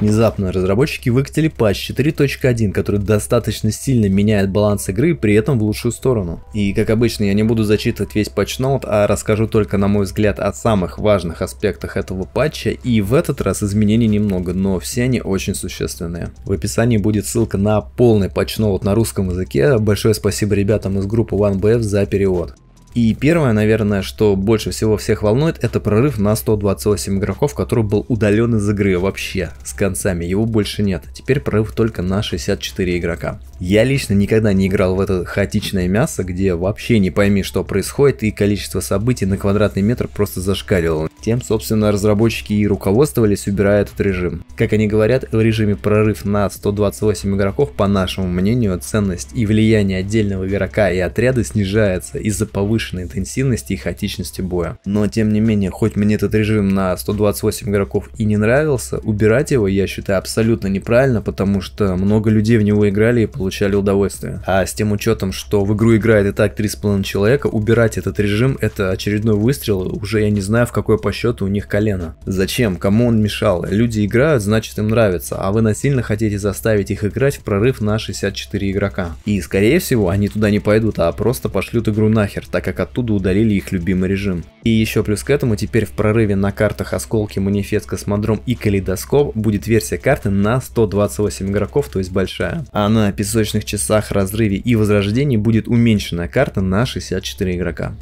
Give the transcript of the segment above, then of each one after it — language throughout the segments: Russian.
Внезапно разработчики выкатили патч 4.1, который достаточно сильно меняет баланс игры, при этом в лучшую сторону. И как обычно, я не буду зачитывать весь патч-ноут, а расскажу только, на мой взгляд, о самых важных аспектах этого патча, и в этот раз изменений немного, но все они очень существенные. В описании будет ссылка на полный патч-ноут на русском языке. Большое спасибо ребятам из группы OneBF за перевод. И первое, наверное, что больше всего всех волнует, это прорыв на 128 игроков, который был удален из игры вообще, с концами, его больше нет. Теперь прорыв только на 64 игрока. Я лично никогда не играл в это хаотичное мясо, где вообще не пойми, что происходит, и количество событий на квадратный метр просто зашкаливало. Тем, собственно, разработчики и руководствовались, убирая этот режим. Как они говорят, в режиме прорыв на 128 игроков, по нашему мнению, ценность и влияние отдельного игрока и отряда снижается из-за повышения повышенной интенсивности и хаотичности боя. Но тем не менее, хоть мне этот режим на 128 игроков и не нравился, убирать его я считаю абсолютно неправильно, потому что много людей в него играли и получали удовольствие. А с тем учетом, что в игру играет и так 3,5 человека, убирать этот режим это очередной выстрел, уже я не знаю в какой по счету у них колено. Зачем? Кому он мешал? Люди играют, значит им нравится, а вы насильно хотите заставить их играть в прорыв на 64 игрока. И скорее всего они туда не пойдут, а просто пошлют игру нахер, так как как оттуда удалили их любимый режим. И еще плюс к этому теперь в прорыве на картах Осколки, Манифест, Космодром и Калейдоскоп будет версия карты на 128 игроков, то есть большая. А на песочных часах, разрыве и возрождении будет уменьшенная карта на 64 игрока.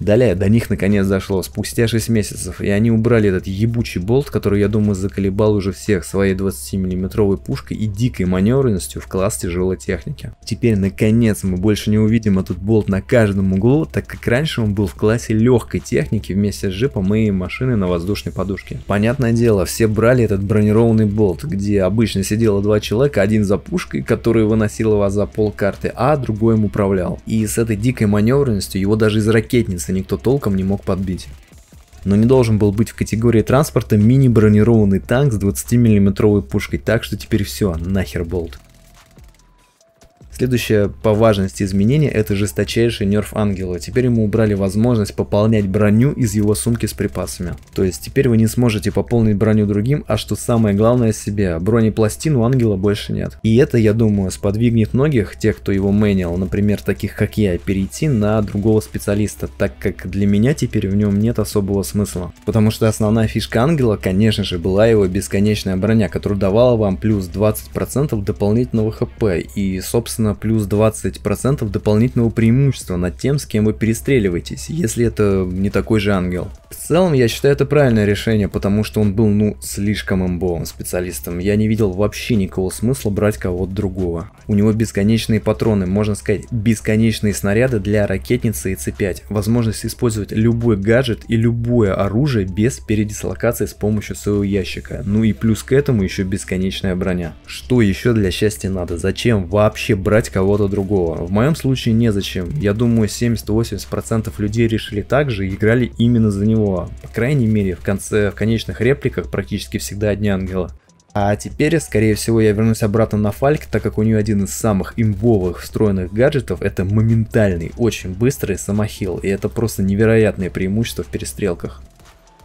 Далее до них наконец дошло, спустя 6 месяцев, и они убрали этот ебучий болт, который, я думаю, заколебал уже всех своей 20-миллиметровой пушкой и дикой маневренностью в класс тяжелой техники. Теперь, наконец, мы больше не увидим этот болт на каждом углу, так как раньше он был в классе легкой техники вместе с джипом и машиной на воздушной подушке. Понятное дело, все брали этот бронированный болт, где обычно сидело два человека, один за пушкой, который выносил вас за пол карты, а другой им управлял. И с этой дикой маневренностью его даже из ракетницы Яндекса никто толком не мог подбить. Но не должен был быть в категории транспорта мини-бронированный танк с 20 миллиметровой пушкой, так что теперь все, нахер болт. Следующее по важности изменение – это жесточайший нерв ангела. Теперь ему убрали возможность пополнять броню из его сумки с припасами. То есть теперь вы не сможете пополнить броню другим, а что самое главное себе, бронепластин у ангела больше нет. И это, я думаю, сподвигнет многих, тех, кто его мэнил, например, таких как я, перейти на другого специалиста, так как для меня теперь в нем нет особого смысла. Потому что основная фишка ангела, конечно же, была его бесконечная броня, которая давала вам плюс 20% дополнительного хп и, собственно, соответственно, плюс 20% дополнительного преимущества над тем, с кем вы перестреливаетесь, если это не такой же ангел. В целом, я считаю это правильное решение, потому что он был, ну, слишком имбовым специалистом. Я не видел вообще никакого смысла брать кого-то другого. У него бесконечные патроны, можно сказать, бесконечные снаряды для ракетницы и C5, возможность использовать любой гаджет и любое оружие без передислокации с помощью своего ящика, ну и плюс к этому еще бесконечная броня. Что еще для счастья надо? Зачем вообще брать брать кого-то другого. В моем случае незачем. Я думаю, 70-80% людей решили так же и играли именно за него. По крайней мере, в конце, в конечных репликах практически всегда одни ангела. А теперь, скорее всего, я вернусь обратно на Фальк, так как у нее один из самых имбовых встроенных гаджетов – это моментальный, очень быстрый самохил, и это просто невероятное преимущество в перестрелках.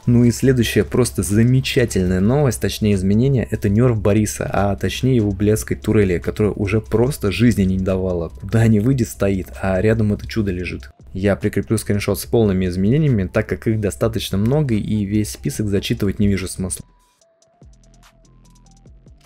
Ну и следующая просто замечательная новость, точнее изменение, это нерв Бориса, а точнее его блядской турели, которая уже просто жизни не давала. Куда не выйдет стоит, а рядом это чудо лежит. Я прикреплю скриншот с полными изменениями, так как их достаточно много и весь список зачитывать не вижу смысла.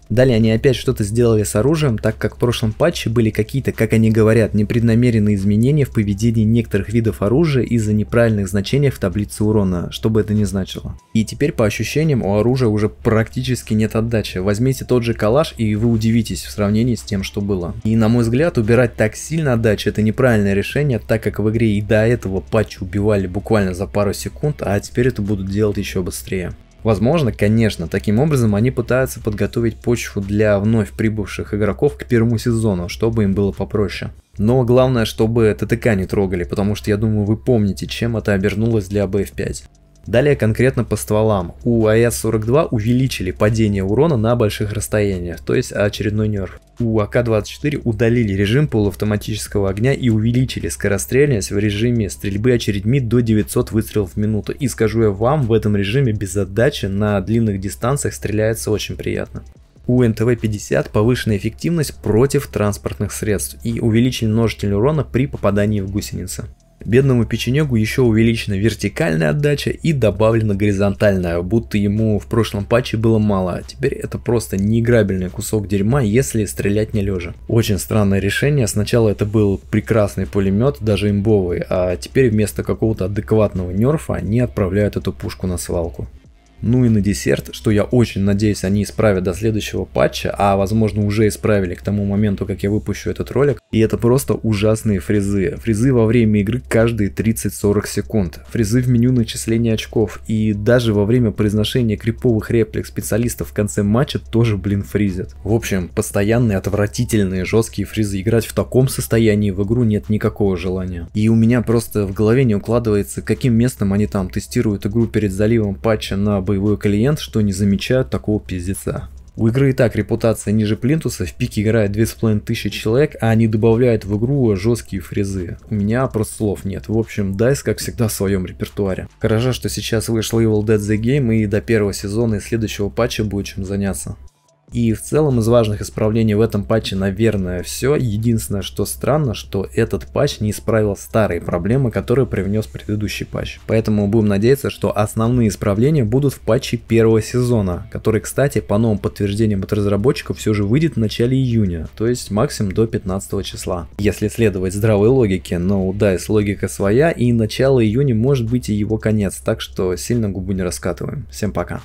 Далее они опять что-то сделали с оружием, так как в прошлом патче были какие-то, как они говорят, непреднамеренные изменения в поведении некоторых видов оружия из-за неправильных значений в таблице урона, что бы это ни значило. И теперь по ощущениям у оружия уже практически нет отдачи. Возьмите тот же калаш и вы удивитесь в сравнении с тем, что было. И на мой взгляд, убирать так сильно отдачу это неправильное решение, так как в игре и до этого патчи убивали буквально за пару секунд, а теперь это будут делать еще быстрее. Возможно, конечно, таким образом они пытаются подготовить почву для вновь прибывших игроков к первому сезону, чтобы им было попроще. Но главное, чтобы ТТК не трогали, потому что я думаю, вы помните, чем это обернулось для BF5. Далее конкретно по стволам. У АС-42 увеличили падение урона на больших расстояниях, то есть очередной нерв. У АК-24 удалили режим полуавтоматического огня и увеличили скорострельность в режиме стрельбы очередьми до 900 выстрелов в минуту. И скажу я вам, в этом режиме без отдачи на длинных дистанциях стреляется очень приятно. У НТВ-50 повышенная эффективность против транспортных средств и увеличили множитель урона при попадании в гусеницы. Бедному печенегу еще увеличена вертикальная отдача и добавлена горизонтальная, будто ему в прошлом патче было мало, а теперь это просто неиграбельный кусок дерьма, если стрелять не лежа. Очень странное решение, сначала это был прекрасный пулемет, даже имбовый, а теперь вместо какого-то адекватного нерфа они отправляют эту пушку на свалку. Ну и на десерт, что я очень надеюсь они исправят до следующего патча, а возможно уже исправили к тому моменту, как я выпущу этот ролик. И это просто ужасные фризы. Фризы во время игры каждые 30-40 секунд. Фризы в меню начисления очков. И даже во время произношения криповых реплик специалистов в конце матча тоже, блин, фризят. В общем, постоянные отвратительные жесткие фризы. Играть в таком состоянии в игру нет никакого желания. И у меня просто в голове не укладывается, каким местом они там тестируют игру перед заливом патча на боевой клиент, что не замечают такого пиздеца. У игры и так репутация ниже плинтуса, в пике играет 2500 человек, а они добавляют в игру жесткие фрезы. У меня просто слов нет. В общем, DICE, как всегда, в своем репертуаре. Хорошо, что сейчас вышло Evil Dead The Game, и до первого сезона и следующего патча будет чем заняться. И в целом из важных исправлений в этом патче, наверное, все. Единственное, что странно, что этот патч не исправил старые проблемы, которые привнес предыдущий патч. Поэтому будем надеяться, что основные исправления будут в патче первого сезона, который, кстати, по новым подтверждениям от разработчиков все же выйдет в начале июня, то есть максимум до 15 числа. Если следовать здравой логике, но у DICE логика своя, и начало июня может быть и его конец, так что сильно губу не раскатываем. Всем пока.